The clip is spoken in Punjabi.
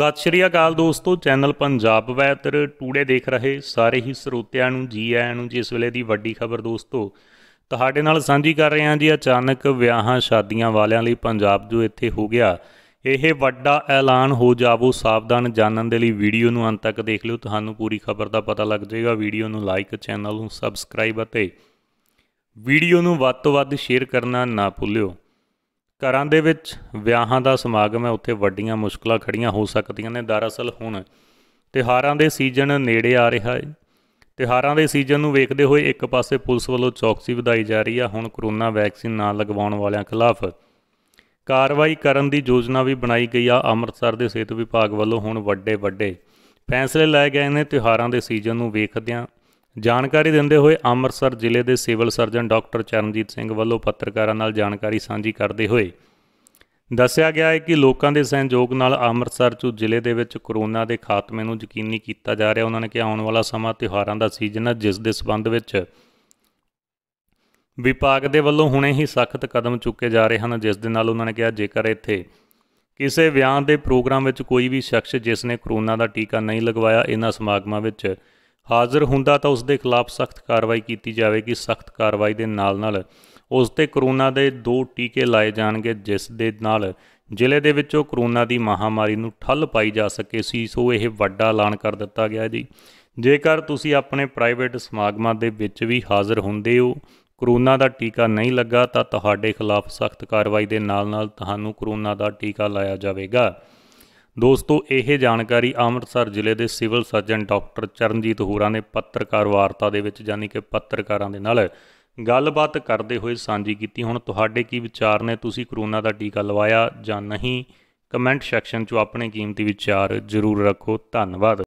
ਸਤਿ ਸ਼੍ਰੀ ਅਕਾਲ ਦੋਸਤੋ ਚੈਨਲ ਪੰਜਾਬ ਵੈਦਰ ਟੂਡੇ ਦੇਖ ਰਹੇ ਸਾਰੇ ਹੀ ਸਰੋਤਿਆਂ ਨੂੰ ਜੀ ਆਇਆਂ ਨੂੰ ਜਿਸ ਵੇਲੇ ਦੀ ਵੱਡੀ ਖਬਰ ਦੋਸਤੋ ਤੁਹਾਡੇ ਨਾਲ ਸਾਂਝੀ ਕਰ ਰਹੇ ਹਾਂ ਜੀ ਅਚਾਨਕ ਵਿਆਹਾਂ ਸ਼ਾਦੀਆਂ ਵਾਲਿਆਂ ਲਈ ਪੰਜਾਬ ਜੋ ਇੱਥੇ ਹੋ ਗਿਆ ਇਹ ਵੱਡਾ ਐਲਾਨ ਹੋ ਜਾਵੋ ਸਾਵਧਾਨ ਜਾਣਨ ਦੇ ਲਈ ਵੀਡੀਓ ਨੂੰ ਅੰਤ ਤੱਕ ਦੇਖ ਲਿਓ ਤੁਹਾਨੂੰ ਪੂਰੀ ਖਬਰ ਦਾ ਪਤਾ ਲੱਗ ਜਾਏਗਾ ਵੀਡੀਓ ਨੂੰ ਲਾਈਕ ਚੈਨਲ ਨੂੰ ਸਬਸਕ੍ਰਾਈਬ ਅਤੇ ਵੀਡੀਓ ਨੂੰ ਵੱਧ ਤੋਂ ਵੱਧ ਸ਼ੇਅਰ ਕਰਨਾ ਨਾ ਭੁੱਲਿਓ ਘਰਾਂ ਦੇ ਵਿੱਚ ਵਿਆਹਾਂ ਦਾ ਸਮਾਗਮ ਹੈ ਉੱਥੇ ਵੱਡੀਆਂ ਮੁਸ਼ਕਲਾਂ ਖੜੀਆਂ ਹੋ ਸਕਦੀਆਂ ਨੇ ਦਰਅਸਲ ਹੁਣ ਤਿਹਾਰਾਂ ਦੇ ਸੀਜ਼ਨ ਨੇੜੇ ਆ ਰਿਹਾ ਹੈ ਤਿਹਾਰਾਂ ਦੇ ਸੀਜ਼ਨ ਨੂੰ ਵੇਖਦੇ ਹੋਏ ਇੱਕ ਪਾਸੇ ਪੁਲਿਸ ਵੱਲੋਂ ਚੌਕਸੀ ਵਧਾਈ ਜਾ ਰਹੀ ਆ ਹੁਣ ਕਰੋਨਾ ਵੈਕਸੀਨ ਨਾ ਲਗਵਾਉਣ ਵਾਲਿਆਂ ਖਿਲਾਫ ਕਾਰਵਾਈ ਕਰਨ ਦੀ ਯੋਜਨਾ ਵੀ ਬਣਾਈ ਗਈ ਆ ਅੰਮ੍ਰਿਤਸਰ ਦੇ ਸਿਹਤ ਵਿਭਾਗ ਵੱਲੋਂ ਹੁਣ ਵੱਡੇ ਵੱਡੇ ਫੈਸਲੇ ਲਏ ਗਏ ਨੇ ਤਿਹਾਰਾਂ ਦੇ ਸੀਜ਼ਨ ਨੂੰ ਵੇਖਦਿਆਂ ਜਾਣਕਾਰੀ ਦਿੰਦੇ ਹੋਏ ਅੰਮ੍ਰਿਤਸਰ ਜ਼ਿਲ੍ਹੇ ਦੇ civil surgeon doctor Charanjit Singh ਵੱਲੋਂ ਪੱਤਰਕਾਰਾਂ ਨਾਲ ਜਾਣਕਾਰੀ ਸਾਂਝੀ ਕਰਦੇ ਹੋਏ ਦੱਸਿਆ ਗਿਆ ਹੈ ਕਿ ਲੋਕਾਂ ਦੇ ਸਹਿਯੋਗ ਨਾਲ ਅੰਮ੍ਰਿਤਸਰ ਚੋਂ ਜ਼ਿਲ੍ਹੇ ਦੇ ਵਿੱਚ ਕਰੋਨਾ ਦੇ ਖਾਤਮੇ ਨੂੰ ਯਕੀਨੀ ਕੀਤਾ ਜਾ ਰਿਹਾ ਉਹਨਾਂ ਨੇ ਕਿਹਾ ਆਉਣ ਵਾਲਾ ਸਮਾਂ ਤਿਉਹਾਰਾਂ ਦਾ ਸੀਜ਼ਨ ਹੈ ਜਿਸ ਦੇ ਸਬੰਧ ਵਿੱਚ ਵਿਭਾਗ ਦੇ ਵੱਲੋਂ ਹੁਣੇ ਹੀ ਸਖਤ ਕਦਮ ਚੁੱਕੇ ਜਾ ਰਹੇ ਹਨ ਜਿਸ ਦੇ ਨਾਲ ਉਹਨਾਂ ਨੇ ਕਿਹਾ ਜੇਕਰ ਇੱਥੇ ਕਿਸੇ ਵਿਆਹ ਦੇ ਪ੍ਰੋਗਰਾਮ ਵਿੱਚ ਕੋਈ ਵੀ ਸ਼ਖਸ ਜਿਸ ਨੇ ਕਰੋਨਾ ਦਾ ਟੀਕਾ ਨਹੀਂ ਲਗਵਾਇਆ ਇਹਨਾਂ ਸਮਾਗਮਾਂ ਵਿੱਚ ਹਾਜ਼ਰ ਹੁੰਦਾ ਤਾਂ ਉਸ ਦੇ ਖਿਲਾਫ ਸਖਤ ਕਾਰਵਾਈ ਕੀਤੀ ਜਾਵੇਗੀ ਸਖਤ ਕਾਰਵਾਈ ਦੇ ਨਾਲ ਨਾਲ ਉਸ ਤੇ ਕਰੋਨਾ ਦੇ ਦੋ ਟੀਕੇ ਲਾਏ ਜਾਣਗੇ ਜਿਸ ਦੇ ਨਾਲ ਜ਼ਿਲ੍ਹੇ ਦੇ ਵਿੱਚੋਂ ਕਰੋਨਾ ਦੀ ਮਹਾਮਾਰੀ ਨੂੰ ਠੱਲ ਪਾਈ ਜਾ ਸਕੇ ਸੀ ਸੋ ਇਹ ਵੱਡਾ ਐਲਾਨ ਕਰ ਦਿੱਤਾ ਗਿਆ ਜੀ ਜੇਕਰ ਤੁਸੀਂ ਆਪਣੇ ਪ੍ਰਾਈਵੇਟ ਸਮਾਗਮਾਂ ਦੇ ਵਿੱਚ ਵੀ ਹਾਜ਼ਰ ਹੁੰਦੇ ਹੋ ਕਰੋਨਾ ਦਾ ਟੀਕਾ ਨਹੀਂ ਲੱਗਾ ਤਾਂ ਤੁਹਾਡੇ ਖਿਲਾਫ ਸਖਤ ਕਾਰਵਾਈ ਦੇ ਨਾਲ-ਨਾਲ ਤੁਹਾਨੂੰ ਕਰੋਨਾ ਦਾ ਟੀਕਾ ਲਾਇਆ ਜਾਵੇਗਾ ਦੋਸਤੋ ਇਹ ਜਾਣਕਾਰੀ ਅੰਮ੍ਰਿਤਸਰ ਜ਼ਿਲ੍ਹੇ ਦੇ ਸਿਵਲ ਸਰਜਨ ਡਾਕਟਰ ਚਰਨਜੀਤ ਹੋਰਾ ਨੇ ਪੱਤਰਕਾਰ ਵਾਰਤਾ ਦੇ ਵਿੱਚ ਯਾਨੀ ਕਿ ਪੱਤਰਕਾਰਾਂ ਦੇ ਨਾਲ ਗੱਲਬਾਤ ਕਰਦੇ ਹੋਏ ਸਾਂਝੀ ਕੀਤੀ ਹੁਣ ਤੁਹਾਡੇ ਕੀ ਵਿਚਾਰ ਨੇ ਤੁਸੀਂ ਕਰੋਨਾ ਦਾ ਟੀਕਾ ਲਵਾਇਆ ਜਾਂ ਨਹੀਂ ਕਮੈਂਟ ਸੈਕਸ਼ਨ 'ਚ ਆਪਣੇ ਕੀਮਤੀ ਵਿਚਾਰ ਜ਼ਰੂਰ ਰੱਖੋ ਧੰਨਵਾਦ